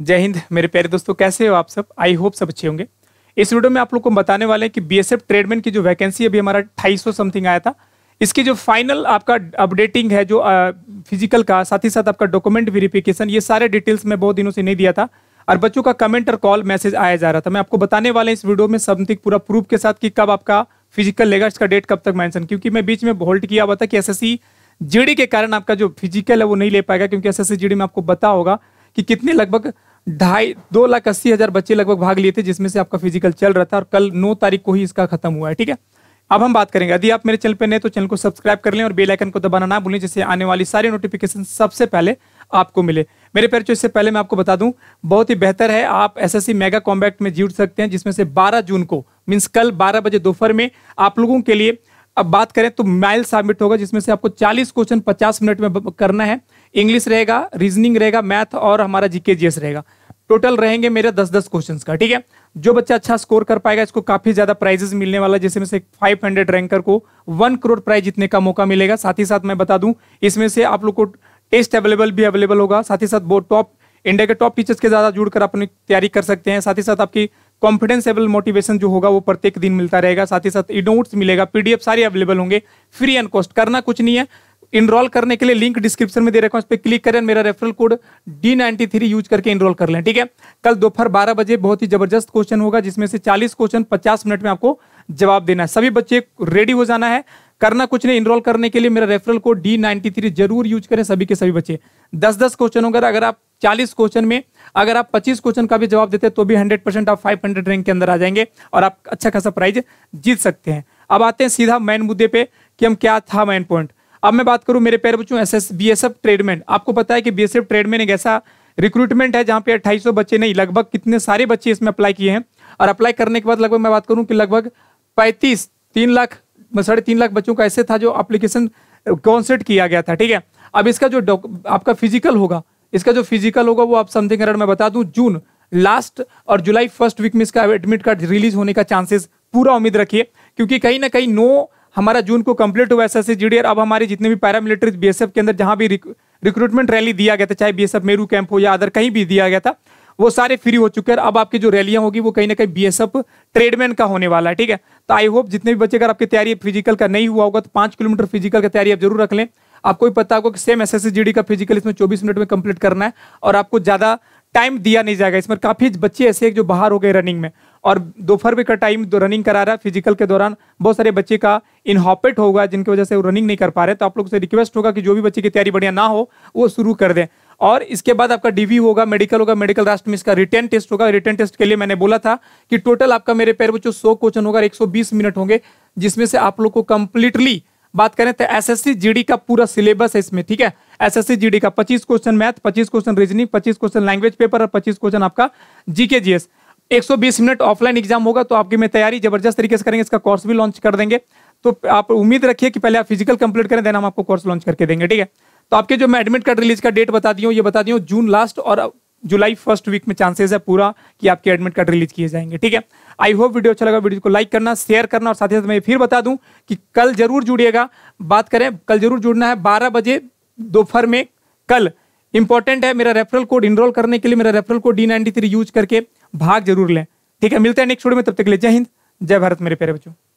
जय हिंद मेरे प्यारे दोस्तों कैसे हो आप सब आई होप सब अच्छे होंगे इस वीडियो में आप लोग को बताने वाले हैं कि बी एस ट्रेडमैन की जो वैकेंसी अभी हमारा अट्ठाईस समथिंग आया था इसकी जो फाइनल आपका अपडेटिंग है जो आ, फिजिकल का साथ ही साथ आपका डॉक्यूमेंट वेरिफिकेशन ये सारे डिटेल्स मैं बहुत दिनों से नहीं दिया था और बच्चों का कमेंट और कॉल मैसेज आया जा रहा था मैं आपको बताने वाले इस वीडियो में समथिंग पूरा प्रूफ के साथ कि कब आपका फिजिकल लेगा इसका डेट कब तक मेंशन क्योंकि मैं बीच में होल्ड किया हुआ था कि एस जीडी के कारण आपका जो फिजिकल है वो नहीं ले पाएगा क्योंकि एस जीडी में आपको बता होगा कि कितने लगभग ढाई दो लाख अस्सी हजार बच्चे लगभग भाग लिए थे जिसमें से आपका फिजिकल चल रहा था और कल नौ तारीख को ही इसका खत्म हुआ है ठीक है अब हम बात करेंगे यदि आप मेरे चैनल पर नए तो चैनल को सब्सक्राइब कर लें और बेल आइकन को दबाना ना भूलें जिससे आने वाली सारी नोटिफिकेशन सबसे पहले आपको मिले मेरे पैर इससे पहले मैं आपको बता दूं बहुत ही बेहतर है आप एसएससी मेगा कॉम्बैक्ट में जुड़ सकते हैं जिसमें से 12 जून को मीन्स कल 12 बजे दोपहर में आप लोगों के लिए अब बात करें तो माइल सबमिट होगा जिसमें से आपको 40 क्वेश्चन 50 मिनट में करना है इंग्लिश रहेगा रीजनिंग रहेगा मैथ और हमारा जीके जीएस रहेगा टोटल रहेंगे मेरे दस दस क्वेश्चन का ठीक है जो बच्चा अच्छा स्कोर कर पाएगा इसको काफी ज्यादा प्राइजेस मिलने वाला जैसे में से 500 रैंकर को वन करोड़ प्राइज जीतने का मौका मिलेगा साथ ही साथ मैं बता दूं इसमें से आप लोग को टेस्ट अवेलेबल भी अवेलेबल होगा साथ ही साथ बोर्ड टॉप इंडिया के टॉप टीचर्स के ज़्यादा जुड़कर अपनी तैयारी कर सकते हैं साथ ही साथ आपकी कॉन्फिडेंस एवल मोटिवेशन जो होगा वो प्रत्येक दिन मिलता रहेगा साथ ही साथ ई नोट्स मिलेगा पीडीएफ सारे अवेलेबल होंगे फ्री एंड कॉस्ट करना कुछ नहीं है इनरोल करने के लिए लिंक डिस्क्रिप्शन में दे रखा उस पर क्लिक करें मेरा referral code D ninety three use करके इनरोल कर लें ठीक है कल दोपहर बारह बजे बहुत ही जबरदस्त क्वेश्चन होगा जिसमें से चालीस क्वेश्चन पचास मिनट में आपको जवाब देना है सभी बच्चे रेडी हो जाना है करना कुछ नहीं इनरोल करने के लिए मेरा referral code D ninety three जरूर यूज करें सभी के सभी बच्चे दस दस क्वेश्चन होगा अगर आप चालीस क्वेश्चन में अगर आप पच्चीस क्वेश्चन का भी जवाब देते तो भी हंड्रेड परसेंट आप फाइव हंड्रेड रैंक के अंदर आ जाएंगे और आप अच्छा खासा प्राइज जीत सकते हैं अब आते हैं सीधा मेन मुद्दे पे कि हम क्या था मेन पॉइंट अब मैं बात करूं मेरे पैर बच्चों S S B S F tradesman आपको पता है कि बी एस एफ ट्रेडमेंट एक ऐसा रिक्रूटमेंट है जहाँ पे 2800 बच्चे नहीं लगभग कितने सारे बच्चे इसमें अप्लाई किए हैं और अप्लाई करने के बाद लगभग मैं बात करूँ कि लगभग पैंतीस तीन लाख साढ़े तीन लाख बच्चों का ऐसे था जो अप्लीकेशन कॉन्सेट किया गया था ठीक है अब इसका जो आपका फिजिकल होगा इसका जो फिजिकल होगा वो आप समथिंग अराउंड मैं बता दूं जून लास्ट और जुलाई फर्स्ट वीक में इसका एडमिट कार्ड रिलीज होने का चांसेस पूरा उम्मीद रखिए क्योंकि कहीं ना कहीं नो हमारा जून को कंप्लीट हुआ एस एस अब हमारी जितने भी पैरामिलिट्री बी के अंदर जहाँ भी रिक्रूटमेंट रैली दिया गया था चाहे बी मेरू कैंप हो या अदर कहीं भी दिया गया था वो सारे फ्री हो चुके हैं अब आपकी जो रैलियाँ होगी वो कहीं ना कहीं बी ट्रेडमैन का होने वाला है ठीक है तो आई होप जितने भी बच्चे अगर आपकी तैयारी फिजिकल का नहीं हुआ होगा तो पाँच किलोमीटर फिजिकल का तैयारी आप जरूर रख लें आपको भी पता होगा कि सेम एस एस का फिजिकल इसमें चौबीस मिनट में कंप्लीट करना है और आपको ज़्यादा टाइम दिया नहीं जाएगा इसमें काफ़ी बच्चे ऐसे जो बाहर हो गए रनिंग में और दोपहर भी का टाइम दो रनिंग करा रहा है फिजिकल के दौरान बहुत सारे बच्चे का इनहॉपेट होगा जिनकी वजह से वो रनिंग नहीं कर पा रहे तो आप लोग से रिक्वेस्ट होगा कि जो भी बच्चे की तैयारी बढ़िया ना हो वो शुरू कर दें और इसके बाद आपका डीवी होगा मेडिकल होगा मेडिकल लास्ट में इसका रिटर्न टेस्ट होगा रिटर्न टेस्ट के लिए मैंने बोला था कि टोटल आपका मेरे पैर बच्चों सौ क्वेश्चन होगा एक मिनट होंगे जिसमें से आप लोग को कंप्लीटली बात करें तो एसएससी जीडी का पूरा सिलेबस है इसमें ठीक है एसएससी जीडी का 25 question math 25 question reasoning 25 question language paper और 25 क्वेश्चन आपका GK GS 120 minute offline exam होगा तो आपकी मैं तैयारी जबरदस्त तरीके से करेंगे इसका कोर्स भी लॉन्च कर देंगे तो आप उम्मीद रखिए कि पहले आप फिजिकल कंप्लीट करें देन हम आपको कोर्स लॉन्च करके देंगे ठीक है तो आपके जो मैं एडमिट कार्ड रिलीज का डेट बता दी ये बता दी हूँ जून लास्ट और जुलाई फर्स्ट वीक में चांसेस है पूरा कि आपके एडमिट कार्ड रिलीज किए जाएंगे ठीक है आई होप वीडियो अच्छा लगा वीडियो को लाइक करना शेयर करना और साथ ही साथ मैं फिर बता दूं कि कल जरूर जुड़िएगा बात करें कल जरूर जुड़ना है बारह बजे दोपहर में कल इंपॉर्टेंट है मेरा रेफरल कोड इनरोल करने के लिए मेरा referral code D ninety three use करके भाग जरूर लें ठीक है मिलते हैं नेक्स्ट वीडियो में तब तक के लिए जय हिंद जय भारत मेरे प्यारे बच्चों